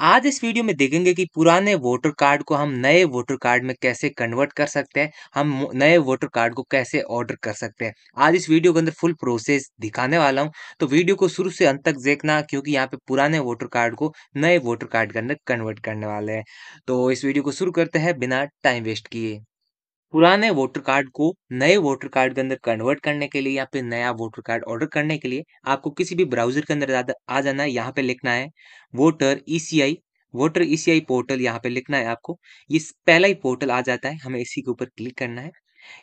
आज इस वीडियो में देखेंगे कि पुराने वोटर कार्ड को हम नए वोटर कार्ड में कैसे कन्वर्ट कर सकते हैं हम नए वोटर कार्ड को कैसे ऑर्डर कर सकते हैं आज इस वीडियो के अंदर फुल प्रोसेस दिखाने वाला हूं तो वीडियो को शुरू से अंत तक देखना क्योंकि यहाँ पे पुराने वोटर कार्ड को नए वोटर कार्ड के अंदर कन्वर्ट करने वाले हैं तो इस वीडियो को शुरू करते हैं बिना टाइम वेस्ट किए पुराने वोटर कार्ड को नए वोटर कार्ड के अंदर कन्वर्ट करने के लिए या फिर नया वोटर कार्ड ऑर्डर करने के लिए आपको किसी भी ब्राउजर के अंदर आ जाना है यहाँ पे लिखना है voter E voter ECI portal यहाँ पे लिखना है आपको ये पहला ही पोर्टल आ जाता है हमें इसी के ऊपर क्लिक करना है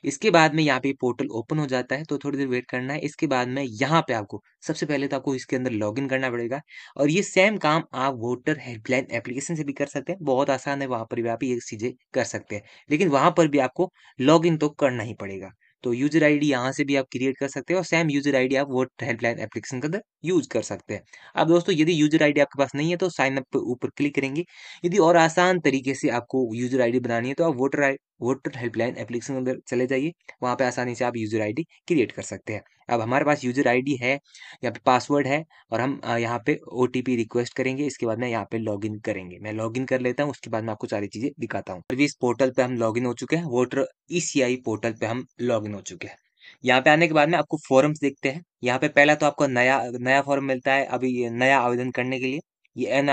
इसके बाद में यहाँ पे पोर्टल ओपन हो जाता है तो थोड़ी देर वेट करना है इसके बाद में यहाँ पे आपको सबसे पहले तो आपको इसके अंदर लॉगिन करना पड़ेगा और ये सेम काम आप वोटर हेल्पलाइन एप्लीकेशन से भी कर सकते हैं बहुत आसान है वहाँ पर भी आप ये चीज़ें कर सकते हैं लेकिन वहाँ पर भी आपको लॉगिन तो करना ही पड़ेगा तो यूजर आईडी यहाँ से भी आप क्रिएट कर सकते हैं और सेम यूजर आईडी आप वोट हेल्पलाइन एप्लीकेशन के अंदर यूज कर सकते हैं अब दोस्तों यदि यूजर आईडी आपके पास नहीं है तो साइन अप ऊपर क्लिक करेंगे यदि और आसान तरीके से आपको यूजर आईडी बनानी है तो आप voter I voter helpline application के अंदर चले जाइए वहाँ पे आसानी से आप यूज़र आईडी क्रिएट कर सकते हैं अब हमारे पास यूज़र आईडी है यहाँ पे पासवर्ड है और हम यहाँ पे ओ रिक्वेस्ट करेंगे इसके बाद में यहाँ पे लॉगिन करेंगे मैं लॉगिन कर लेता हूँ उसके बाद मैं आपको सारी चीज़ें दिखाता हूँ इस पोर्टल पर हम लॉग हो चुके हैं वोटर ई e पोर्टल पर हम लॉग हो चुके हैं यहाँ पे आने के बाद में आपको फॉर्म्स देखते हैं यहाँ पे पहला तो आपको नया नया फॉर्म मिलता है अभी नया आवेदन करने के लिए ये एन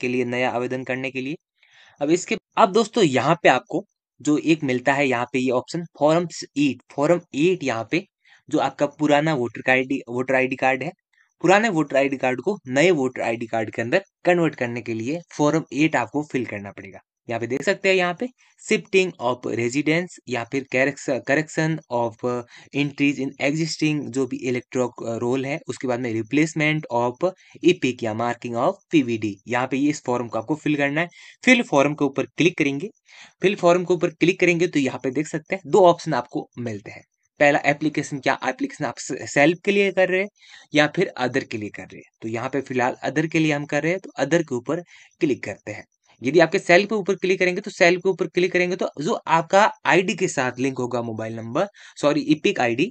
के लिए नया आवेदन करने के लिए अब इसके अब दोस्तों यहाँ पे आपको जो एक मिलता है यहाँ पे ये option form eight form eight यहाँ पे जो आपका पुराना voter ID voter I card है पुराने वोटर आईडी कार्ड को नए वोटर आईडी कार्ड के अंदर कन्वर्ट करने के लिए फॉर्म एट आपको फिल करना पड़ेगा यहाँ पे देख सकते हैं यहाँ पे शिफ्टिंग ऑफ रेजिडेंस या फिर correction of entries in existing जो भी इलेक्ट्रो रोल uh, है उसके बाद में रिप्लेसमेंट ऑफ ईपिक या मार्किंग ऑफ पीवीडी यहाँ पे इस फॉर्म को आपको फिल करना है फिल फॉर्म के ऊपर क्लिक करेंगे फिल फॉर्म के ऊपर क्लिक करेंगे तो यहाँ पे देख सकते हैं दो ऑप्शन आपको मिलते हैं पहला एप्लीकेशन क्या एप्लीकेशन आप सेल्फ के लिए कर रहे हैं या फिर अदर के लिए कर रहे हैं तो यहाँ पे फिलहाल अदर के लिए हम कर रहे हैं तो अदर के ऊपर क्लिक करते हैं यदि आपके सेल के ऊपर क्लिक करेंगे तो सेल के ऊपर क्लिक करेंगे तो जो आपका आईडी के साथ लिंक होगा mobile number sorry EPIC ID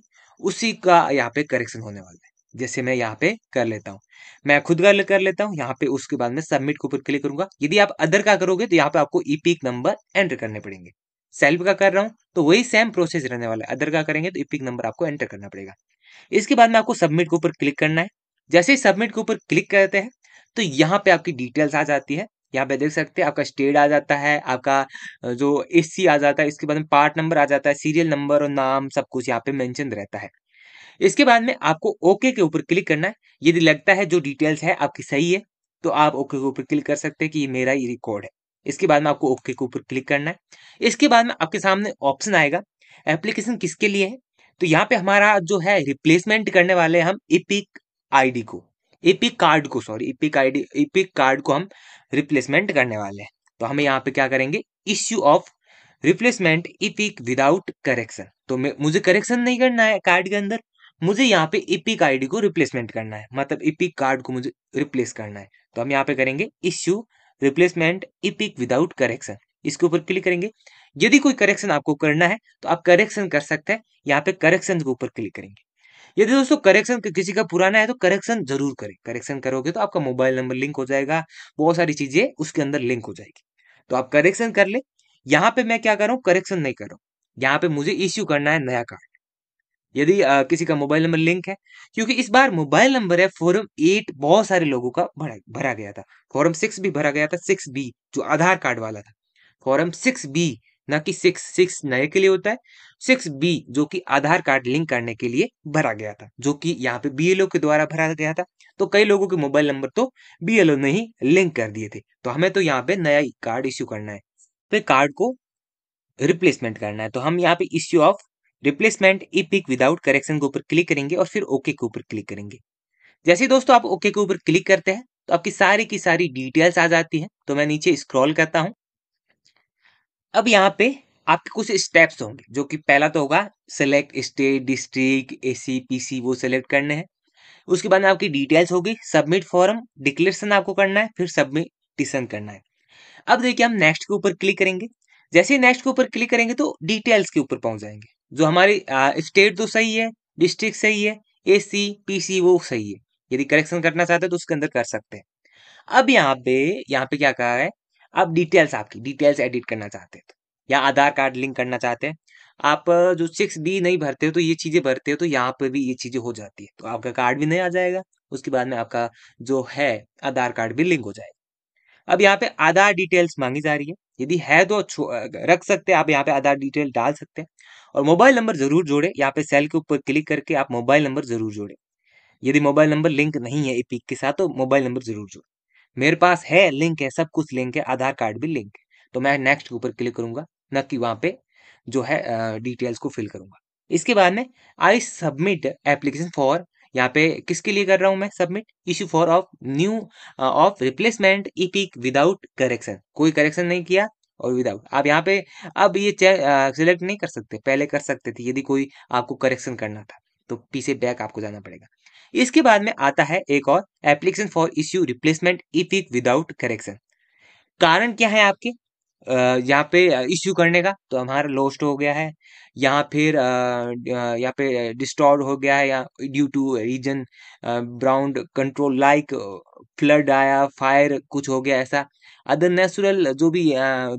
उसी का यहाँ पे करेक्शन होने वाला है जैसे मैं यहाँ पे कर लेता हूँ मैं खुद का कर लेता हूँ यहाँ पे उसके बाद में सबमिट के ऊपर क्लिक करूंगा यदि आप अदर का करोगे तो यहाँ पे आपको इपिक नंबर एंटर करने पड़ेंगे सेल्फ का कर रहा हूँ तो वही सेम प्रोसेस रहने वाला है अदर का करेंगे तो इपिक नंबर आपको एंटर करना पड़ेगा इसके बाद में आपको सबमिट के ऊपर क्लिक करना है जैसे ही सबमिट के ऊपर क्लिक करते हैं तो यहाँ पे आपकी डिटेल्स आ जाती है यहाँ पे देख सकते हैं आपका स्टेट आ जाता है आपका जो एस आ जाता है इसके बाद में पार्ट नंबर आ जाता है सीरियल नंबर और नाम सब कुछ यहाँ पे मैंशन रहता है इसके बाद में आपको ओके के ऊपर क्लिक करना है यदि लगता है जो डिटेल्स है आपकी सही है तो आप ओके के ऊपर क्लिक कर सकते हैं कि ये मेरा ये रिकॉर्ड है इसके बाद में आपको ओके के ऊपर क्लिक करना है इसके बाद में आपके सामने ऑप्शन आएगा एप्लीकेशन किसके लिए है तो यहाँ पे हमारा जो है रिप्लेसमेंट करने वाले हम इपिक आईडी को ईपिक कार्ड को sorry EPIC ID EPIC card को हम रिप्लेसमेंट करने वाले हैं तो हमें यहाँ पे क्या करेंगे issue of replacement EPIC without correction तो मुझे करेक्शन नहीं करना है कार्ड के अंदर मुझे यहाँ पे इपिक डी को रिप्लेसमेंट करना है मतलब इपिक कार्ड को मुझे रिप्लेस करना है तो हम यहाँ पे करेंगे issue replacement EPIC without correction इसके ऊपर क्लिक करेंगे यदि कोई करेक्शन आपको करना है तो आप करेक्शन कर सकते हैं यहाँ पे करेक्शन के ऊपर क्लिक करेंगे यदि दोस्तों करेक्शन किसी का पुराना है तो करेक्शन जरूर करें करेक्शन करोगे तो आपका मोबाइल नंबर लिंक हो जाएगा बहुत सारी चीजें उसके अंदर लिंक हो जाएगी तो आप करेक्शन कर ले यहाँ पे मैं क्या कर रहा हूँ करेक्शन नहीं कर रहा हूँ यहाँ पे मुझे इश्यू करना है नया कार्ड यदि किसी का मोबाइल नंबर लिंक है क्योंकि इस बार मोबाइल नंबर है फॉरम एट बहुत सारे लोगों का भरा भरा गया था फॉरम सिक्स भी भरा गया था सिक्स बी जो आधार कार्ड वाला था फॉरम सिक्स बी ना कि सिक्स सिक्स नए के लिए होता है सिक्स बी जो कि आधार कार्ड लिंक करने के लिए भरा गया था जो कि यहाँ पे बी के द्वारा भरा गया था तो कई लोगों के मोबाइल नंबर तो बी ने ही लिंक कर दिए थे तो हमें तो यहाँ पे नया कार्ड इश्यू करना है फिर तो कार्ड को रिप्लेसमेंट करना है तो हम यहाँ पे issue of replacement EPIC without correction के ऊपर क्लिक करेंगे और फिर ओके के ऊपर क्लिक करेंगे जैसे दोस्तों आप ओके के ऊपर क्लिक करते हैं तो आपकी सारी की सारी डिटेल्स आ जाती है तो मैं नीचे स्क्रॉल करता हूँ अब यहाँ पे आपके कुछ स्टेप्स होंगे जो कि पहला तो होगा select state district P C वो सेलेक्ट करने हैं उसके बाद में आपकी डिटेल्स होगी सबमिट फॉर्म डिक्लेरेशन आपको करना है फिर सबमिटिशन करना है अब देखिए हम नेक्स्ट के ऊपर क्लिक करेंगे जैसे ही नेक्स्ट के ऊपर क्लिक करेंगे तो डिटेल्स के ऊपर पहुंच जाएंगे जो हमारी स्टेट तो सही है डिस्ट्रिक्ट सही है ए सी पी सी वो सही है यदि करेक्शन करना चाहते हैं तो उसके अंदर कर सकते हैं अब यहाँ पे यहाँ पे क्या कहा है आप डिटेल्स आपकी डिटेल्स एडिट करना चाहते हैं तो, या आधार कार्ड लिंक करना चाहते हैं आप जो सिक्स बी नहीं भरते हो तो ये चीज़ें भरते हो तो यहाँ पर भी ये चीज़ें हो जाती है तो आपका कार्ड भी नहीं आ जाएगा उसके बाद में आपका जो है आधार कार्ड भी लिंक हो जाएगा अब यहाँ पे आधार डिटेल्स मांगी जा रही है यदि है तो रख सकते हैं आप यहाँ पे आधार डिटेल डाल सकते हैं और मोबाइल नंबर जरूर जोड़े यहाँ पे सेल के ऊपर क्लिक करके आप मोबाइल नंबर जरूर जोड़े यदि मोबाइल नंबर लिंक नहीं है ई के साथ तो मोबाइल नंबर जरूर जोड़े मेरे पास है लिंक है सब कुछ लिंक है आधार कार्ड भी लिंक है तो मैं नेक्स्ट के ऊपर क्लिक करूंगा न कि वहाँ पे जो है डिटेल्स को फिल करूंगा इसके बाद में आई सबमिट एप्लीकेशन फॉर यहाँ पे किसके लिए कर रहा हूँ मैं submit issue for of new of replacement E without correction कोई करेक्शन नहीं किया और विदाउट आप यहाँ पे अब ये सिलेक्ट नहीं कर सकते पहले कर सकते थे यदि कोई आपको करेक्शन करना था तो पीछे बैक आपको जाना पड़ेगा इसके बाद में आता है एक और application for issue replacement if it without correction कारण क्या है आपके यहाँ पे इश्यू करने का तो हमारा लॉस्ट हो गया है यहाँ फिर यहाँ पे डिस्टॉर्ड हो गया है या due to reason beyond control like flood आया फायर कुछ हो गया ऐसा अदर नेचुरल जो भी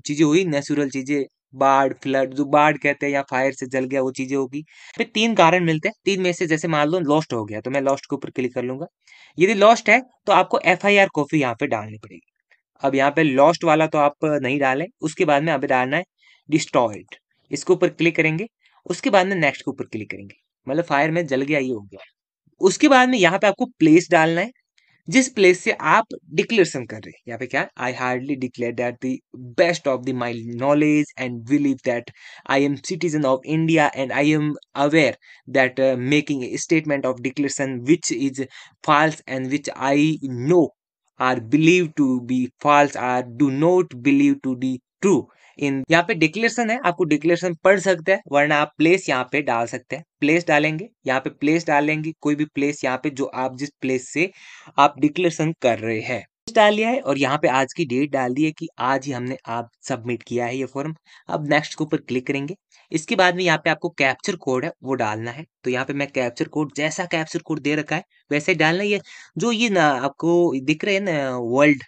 चीज़ें हुई नेचुरल चीज़ें बाढ़ फ्लड जो बाढ़ कहते हैं या फायर से जल गया वो चीजें होगी फिर तीन कारण मिलते हैं तीन में से जैसे मान लो लॉस्ट हो गया तो मैं लॉस्ट के ऊपर क्लिक कर लूंगा यदि लॉस्ट है तो आपको एफ आई आर कॉपी यहाँ पे डालनी पड़ेगी अब यहाँ पे लॉस्ट वाला तो आप नहीं डालें उसके बाद में आप डालना है डिस्ट्रॉयड इसके ऊपर क्लिक करेंगे उसके बाद में नेक्स्ट के ऊपर क्लिक करेंगे मतलब फायर में जल गया ये हो गया उसके बाद में यहाँ पे आपको प्लेस डालना है जिस प्लेस से आप डिक्लेरेशन कर रहे हैं यहाँ पे क्या I hardly declare that the best of the my knowledge and believe that I am citizen of India and I am aware that making a statement of declaration which is false and which I know or believe to be false or do not believe to be true in यहाँ पे declaration है आपको declaration पढ़ सकते हैं वरना आप place यहाँ पे डाल सकते हैं प्लेस डालेंगे यहाँ पे प्लेस डालेंगे कोई भी प्लेस यहाँ पे जो आप जिस प्लेस से आप डिक्लेरेशन कर रहे हैं डाल लिया है और यहाँ पे आज की डेट डाल दी है कि आज ही हमने आप सबमिट किया है ये फॉर्म अब नेक्स्ट के ऊपर क्लिक करेंगे इसके बाद में यहाँ पे आपको कैप्चर कोड है वो डालना है तो यहाँ पे मैं कैप्चर कोड जैसा कैप्चर कोड दे रखा है वैसे डालना ये जो ये ना आपको दिख रहे हैं ना वर्ल्ड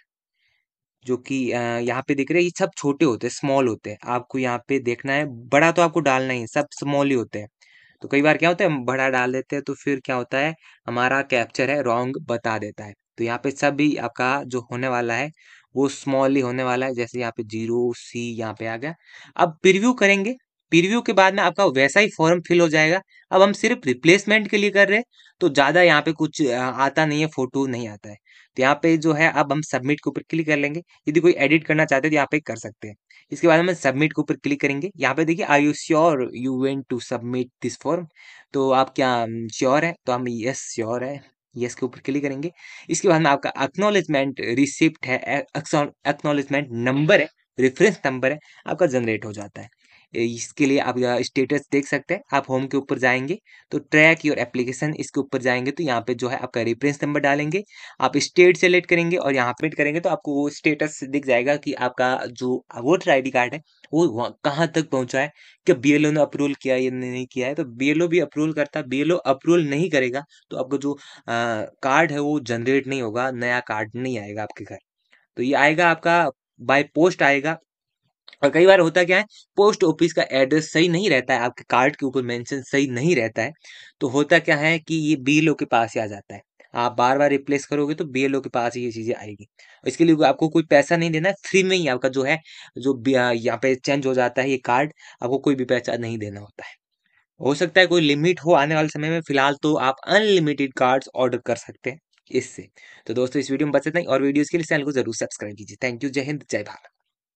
जो कि यहाँ पे देख रहे हैं ये सब छोटे होते हैं स्मॉल होते हैं आपको यहाँ पे देखना है बड़ा तो आपको डालना ही है, सब स्मॉल ही होते हैं तो कई बार क्या होता है हम बड़ा डाल देते हैं तो फिर क्या होता है हमारा कैप्चर है रॉन्ग बता देता है तो यहाँ पे सभी आपका जो होने वाला है वो स्मॉल ही होने वाला है जैसे यहाँ पे जीरो सी यहाँ पे आ गया अब प्रिव्यू करेंगे प्रिव्यू के बाद में आपका वैसा ही फॉर्म फिल हो जाएगा अब हम सिर्फ रिप्लेसमेंट के लिए कर रहे हैं तो ज़्यादा यहाँ पे कुछ आता नहीं है फोटो नहीं आता है तो यहाँ पे जो है अब हम सबमिट के ऊपर क्लिक कर लेंगे यदि कोई एडिट करना चाहते हैं तो यहाँ पे कर सकते हैं इसके बाद हम सबमिट के ऊपर क्लिक करेंगे यहाँ पे देखिए I you sure you went to submit this form तो आप क्या श्योर है तो हम यस श्योर है यस के ऊपर क्लिक करेंगे इसके बाद में आपका एक्नोलेजमेंट रिसिप्ट है एक्नोलेजमेंट नंबर है रेफरेंस नंबर है आपका जनरेट हो जाता है इसके लिए आप स्टेटस देख सकते हैं आप होम के ऊपर जाएंगे तो ट्रैक योर एप्लीकेशन इसके ऊपर जाएंगे तो यहाँ पे जो है आपका रेफरेंस नंबर डालेंगे आप स्टेट सेलेक्ट करेंगे और यहाँ पेट करेंगे तो आपको वो स्टेटस दिख जाएगा कि आपका जो वोटर आई कार्ड है वो कहाँ तक पहुँचा है क्या बी ने अप्रूवल किया या नहीं किया है तो बी भी अप्रूवल करता है बी अप्रूवल नहीं करेगा तो आपका जो कार्ड है वो जनरेट नहीं होगा नया कार्ड नहीं आएगा आपके घर तो ये आएगा आपका बाय पोस्ट आएगा और कई बार होता क्या है पोस्ट ऑफिस का एड्रेस सही नहीं रहता है आपके कार्ड के ऊपर मेंशन सही नहीं रहता है तो होता क्या है कि ये ओ के पास ही आ जाता है आप बार बार रिप्लेस करोगे तो बीएलओ के पास ये चीज़ें आएगी इसके लिए आपको कोई पैसा नहीं देना है फ्री में ही आपका जो है जो यहाँ पे चेंज हो जाता है ये कार्ड आपको कोई भी पैसा नहीं देना होता है हो सकता है कोई लिमिट हो आने वाले समय में फिलहाल तो आप अनलिमिटेड कार्ड्स ऑर्डर कर सकते हैं इससे तो दोस्तों इस वीडियो में बस इतना ही और वीडियोस के लिए चैनल को जरूर सब्सक्राइब कीजिए थैंक यू जय हिंद जय भारत